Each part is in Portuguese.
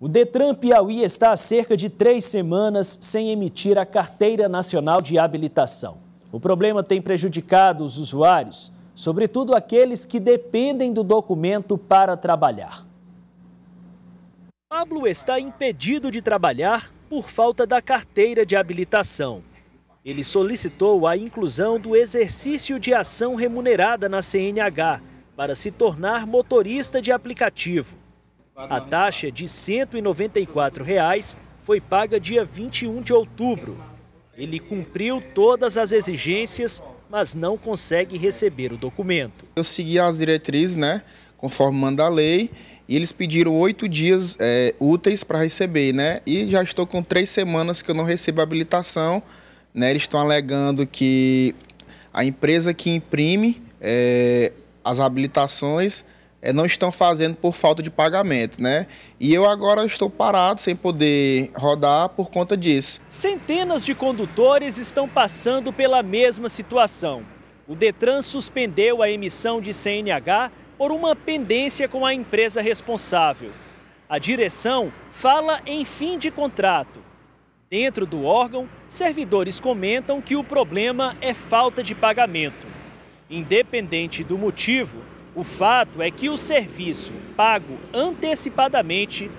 O Detran Piauí está há cerca de três semanas sem emitir a Carteira Nacional de Habilitação. O problema tem prejudicado os usuários, sobretudo aqueles que dependem do documento para trabalhar. Pablo está impedido de trabalhar por falta da carteira de habilitação. Ele solicitou a inclusão do exercício de ação remunerada na CNH para se tornar motorista de aplicativo. A taxa de R$ 194,00 foi paga dia 21 de outubro. Ele cumpriu todas as exigências, mas não consegue receber o documento. Eu segui as diretrizes, né, conforme manda a lei, e eles pediram oito dias é, úteis para receber, né? E já estou com três semanas que eu não recebo habilitação, né? Eles estão alegando que a empresa que imprime é, as habilitações é, não estão fazendo por falta de pagamento, né? E eu agora estou parado sem poder rodar por conta disso. Centenas de condutores estão passando pela mesma situação. O Detran suspendeu a emissão de CNH por uma pendência com a empresa responsável. A direção fala em fim de contrato. Dentro do órgão, servidores comentam que o problema é falta de pagamento. Independente do motivo, o fato é que o serviço pago antecipadamente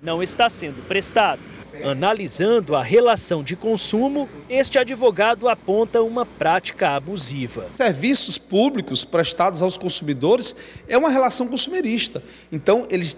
não está sendo prestado. Analisando a relação de consumo, este advogado aponta uma prática abusiva. Serviços públicos prestados aos consumidores é uma relação consumerista. Então, eles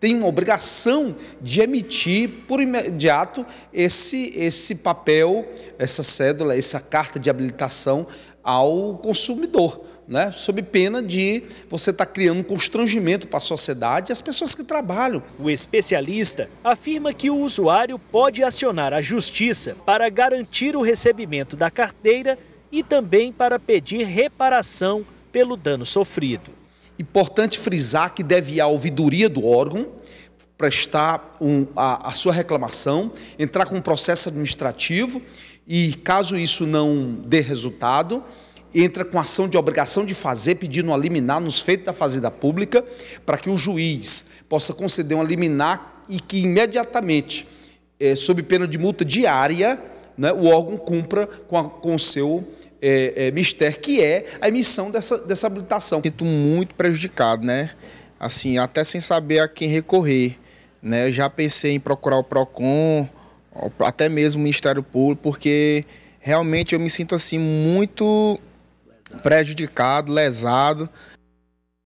têm uma obrigação de emitir por imediato esse, esse papel, essa cédula, essa carta de habilitação ao consumidor, né? sob pena de você estar tá criando um constrangimento para a sociedade e as pessoas que trabalham. O especialista afirma que o usuário pode acionar a justiça para garantir o recebimento da carteira e também para pedir reparação pelo dano sofrido. Importante frisar que deve ir à ouvidoria do órgão, prestar um, a, a sua reclamação, entrar com um processo administrativo e caso isso não dê resultado, entra com ação de obrigação de fazer, pedindo uma liminar nos feitos da fazenda pública, para que o juiz possa conceder uma liminar e que imediatamente, é, sob pena de multa diária, né, o órgão cumpra com, o seu é, eh, é, eh, mistério, que é a emissão dessa, dessa habilitação. Sinto muito prejudicado, né? Assim, até sem saber a quem recorrer. Né? já pensei em procurar o PROCON, até mesmo o Ministério Público, porque realmente eu me sinto assim muito prejudicado, lesado